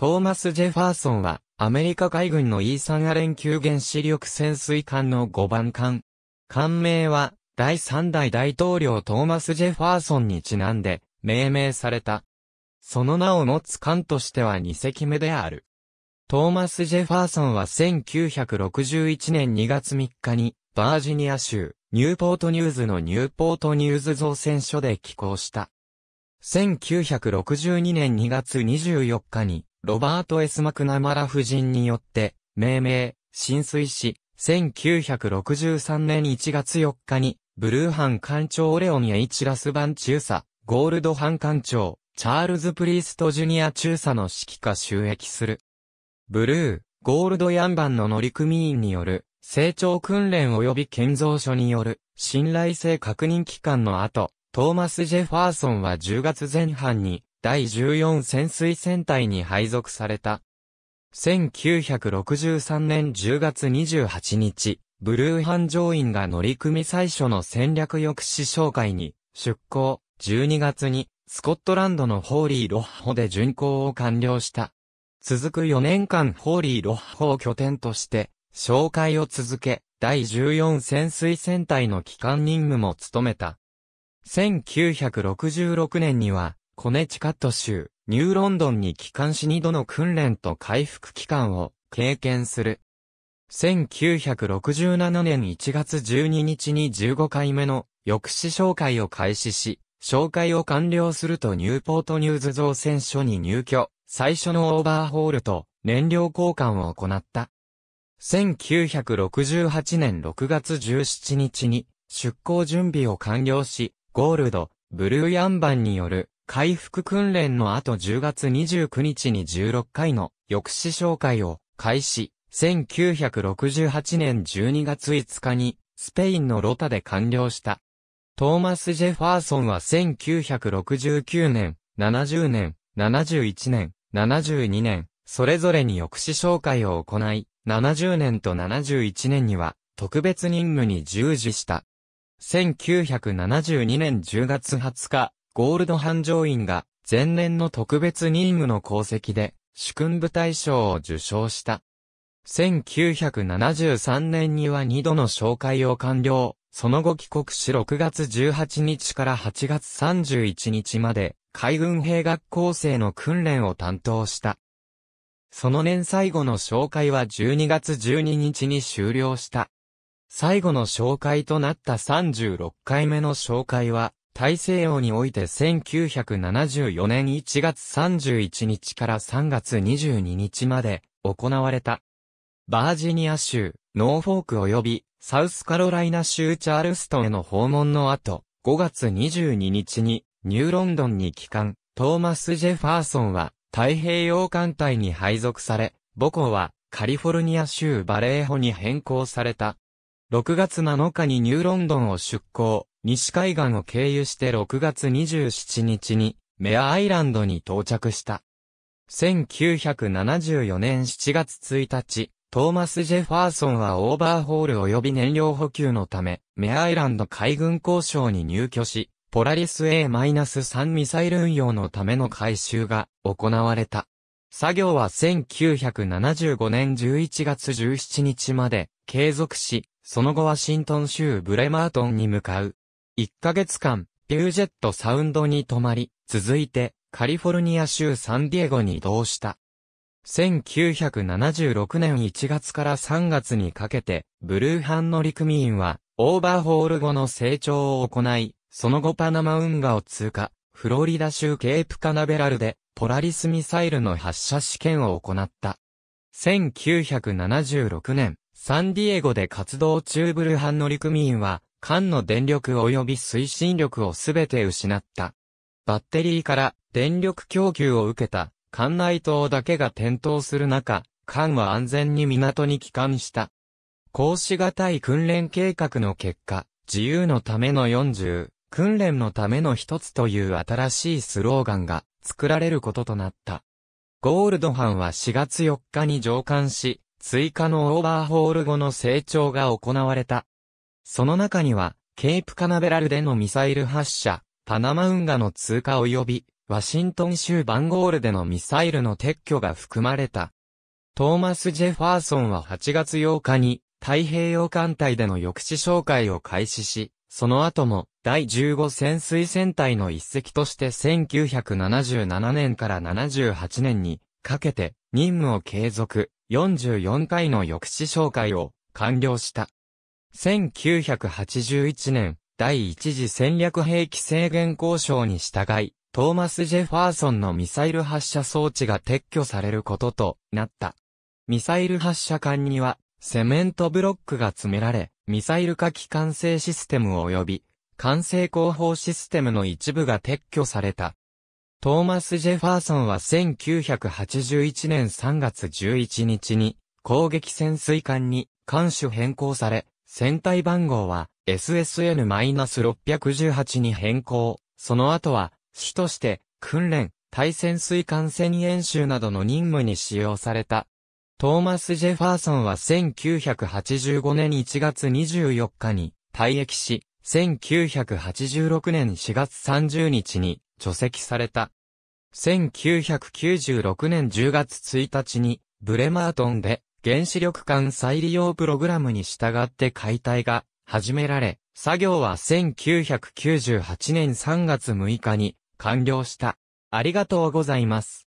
トーマス・ジェファーソンは、アメリカ海軍のイーサンアレン級原子力潜水艦の5番艦。艦名は、第3代大統領トーマス・ジェファーソンにちなんで、命名された。その名を持つ艦としては2隻目である。トーマス・ジェファーソンは1961年2月3日に、バージニア州、ニューポートニューズのニューポートニューズ造船所で寄港した。1962年2月24日に、ロバート・エス・マクナマラ夫人によって、命名、浸水し、1963年1月4日に、ブルーハン艦長オレオン・エイチラス・バン中佐、ゴールドハン艦長、チャールズ・プリースト・ジュニア中佐の指揮下収益する。ブルー、ゴールド・ヤンバンの乗組員による、成長訓練及び建造所による、信頼性確認期間の後、トーマス・ジェファーソンは10月前半に、第14潜水戦隊に配属された。1963年10月28日、ブルーハン乗員が乗組最初の戦略抑止商会に出港、12月にスコットランドのホーリー・ロッホで巡航を完了した。続く4年間ホーリー・ロッホを拠点として、紹介を続け、第14潜水戦隊の機関任務も務めた。1966年には、コネチカット州、ニューロンドンに帰還し二度の訓練と回復期間を経験する。1967年1月12日に15回目の抑止紹介を開始し、紹介を完了するとニューポートニューズ造船所に入居、最初のオーバーホールと燃料交換を行った。1968年6月17日に出港準備を完了し、ゴールド、ブルーヤンバンによる回復訓練の後10月29日に16回の抑止紹介を開始、1968年12月5日にスペインのロタで完了した。トーマス・ジェファーソンは1969年、70年、71年、72年、それぞれに抑止紹介を行い、70年と71年には特別任務に従事した。1972年10月20日、ゴールド繁盛院が前年の特別任務の功績で主君部大賞を受賞した。1973年には2度の紹介を完了。その後帰国し6月18日から8月31日まで海軍兵学校生の訓練を担当した。その年最後の紹介は12月12日に終了した。最後の紹介となった36回目の紹介は大西洋において1974年1月31日から3月22日まで行われた。バージニア州、ノーフォーク及びサウスカロライナ州チャールストンへの訪問の後、5月22日にニューロンドンに帰還、トーマス・ジェファーソンは太平洋艦隊に配属され、母校はカリフォルニア州バレーホに変更された。6月7日にニューロンドンを出港、西海岸を経由して6月27日にメアアイランドに到着した。1974年7月1日、トーマス・ジェファーソンはオーバーホール及び燃料補給のため、メアアイランド海軍交渉に入居し、ポラリス A-3 ミサイル運用のための改修が行われた。作業は1975年11月17日まで継続し、その後ワシントン州ブレマートンに向かう。1ヶ月間、ピュージェットサウンドに泊まり、続いて、カリフォルニア州サンディエゴに移動した。1976年1月から3月にかけて、ブルーハンの陸民は、オーバーホール後の成長を行い、その後パナマ運河を通過、フロリダ州ケープカナベラルで、ポラリスミサイルの発射試験を行った。1976年、サンディエゴで活動中ブルハン乗組員は、艦の電力及び推進力をすべて失った。バッテリーから電力供給を受けた艦内灯だけが点灯する中、艦は安全に港に帰還した。しがたい訓練計画の結果、自由のための40、訓練のための一つという新しいスローガンが作られることとなった。ゴールドハンは4月4日に上艦し、追加のオーバーホール後の成長が行われた。その中には、ケープカナベラルでのミサイル発射、パナマ運河の通過及び、ワシントン州バンゴールでのミサイルの撤去が含まれた。トーマス・ジェファーソンは8月8日に太平洋艦隊での抑止紹介を開始し、その後も第15潜水戦隊の一隻として1977年から78年にかけて任務を継続、44回の抑止紹介を完了した。1981年、第一次戦略兵器制限交渉に従い、トーマス・ジェファーソンのミサイル発射装置が撤去されることとなった。ミサイル発射管には、セメントブロックが詰められ、ミサイル火器管制システム及び、管制後方システムの一部が撤去された。トーマス・ジェファーソンは1981年3月11日に攻撃潜水艦に艦種変更され、船体番号は SSN-618 に変更。その後は、主として、訓練、対潜水艦船演習などの任務に使用された。トーマス・ジェファーソンは1985年1月24日に退役し、1986年4月30日に除籍された。1996年10月1日に、ブレマートンで原子力艦再利用プログラムに従って解体が始められ、作業は1998年3月6日に完了した。ありがとうございます。